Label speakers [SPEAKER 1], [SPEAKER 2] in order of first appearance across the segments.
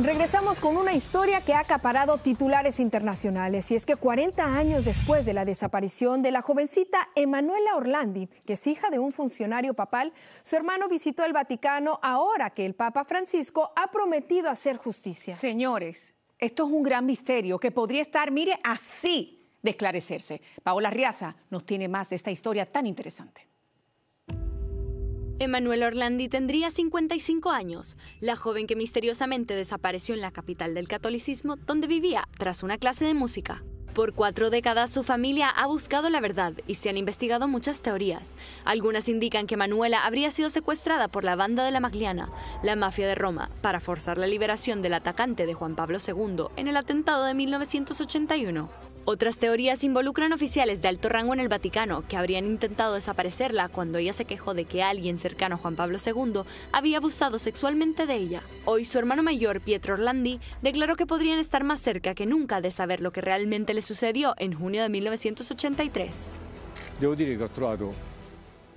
[SPEAKER 1] Regresamos con una historia que ha acaparado titulares internacionales y es que 40 años después de la desaparición de la jovencita Emanuela Orlandi, que es hija de un funcionario papal, su hermano visitó el Vaticano ahora que el Papa Francisco ha prometido hacer justicia. Señores, esto es un gran misterio que podría estar, mire, así de esclarecerse. Paola Riaza nos tiene más de esta historia tan interesante.
[SPEAKER 2] Emanuel Orlandi tendría 55 años, la joven que misteriosamente desapareció en la capital del catolicismo donde vivía tras una clase de música. Por cuatro décadas su familia ha buscado la verdad y se han investigado muchas teorías. Algunas indican que Manuela habría sido secuestrada por la banda de la Magliana, la mafia de Roma, para forzar la liberación del atacante de Juan Pablo II en el atentado de 1981. Otras teorías involucran oficiales de alto rango en el Vaticano que habrían intentado desaparecerla cuando ella se quejó de que alguien cercano a Juan Pablo II había abusado sexualmente de ella. Hoy su hermano mayor, Pietro Orlandi, declaró que podrían estar más cerca que nunca de saber lo que realmente le sucedió en junio de 1983.
[SPEAKER 3] Debo decir que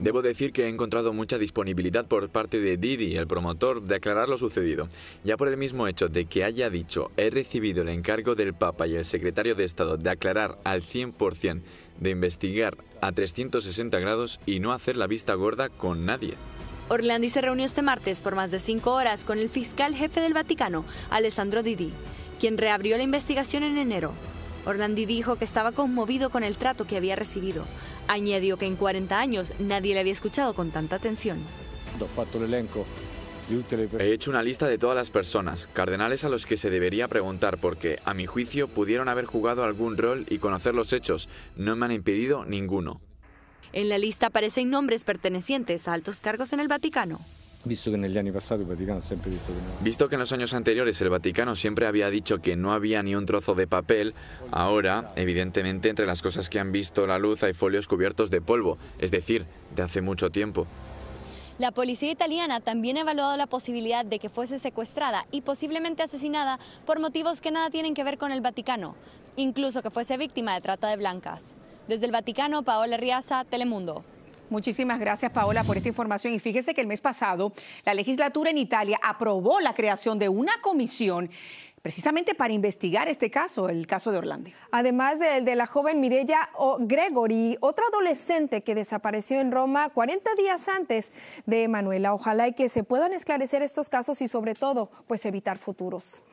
[SPEAKER 3] Debo decir que he encontrado mucha disponibilidad por parte de Didi, el promotor, de aclarar lo sucedido. Ya por el mismo hecho de que haya dicho, he recibido el encargo del Papa y el secretario de Estado de aclarar al 100%, de investigar a 360 grados y no hacer la vista gorda con nadie.
[SPEAKER 2] Orlandi se reunió este martes por más de cinco horas con el fiscal jefe del Vaticano, Alessandro Didi, quien reabrió la investigación en enero. Orlandi dijo que estaba conmovido con el trato que había recibido, Añadió que en 40 años nadie le había escuchado con tanta
[SPEAKER 3] atención. He hecho una lista de todas las personas, cardenales a los que se debería preguntar porque, a mi juicio, pudieron haber jugado algún rol y conocer los hechos. No me han impedido ninguno.
[SPEAKER 2] En la lista aparecen nombres pertenecientes a altos cargos en el Vaticano.
[SPEAKER 3] Pues, visto que en los años anteriores el Vaticano siempre había dicho que no había ni un trozo de papel, ahora, evidentemente, entre las cosas que han visto la luz hay folios cubiertos de polvo, es decir, de hace mucho tiempo.
[SPEAKER 2] La policía italiana también ha evaluado la posibilidad de que fuese secuestrada y posiblemente asesinada por motivos que nada tienen que ver con el Vaticano, incluso que fuese víctima de trata de blancas. Desde el Vaticano, Paola Riaza, Telemundo.
[SPEAKER 1] Muchísimas gracias, Paola, por esta información. Y fíjese que el mes pasado la legislatura en Italia aprobó la creación de una comisión precisamente para investigar este caso, el caso de Orlando. Además del de la joven Mirella Gregory, otra adolescente que desapareció en Roma 40 días antes de Manuela. Ojalá y que se puedan esclarecer estos casos y sobre todo, pues evitar futuros.